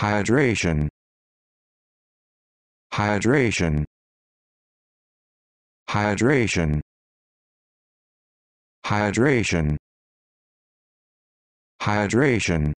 hydration hydration hydration hydration hydration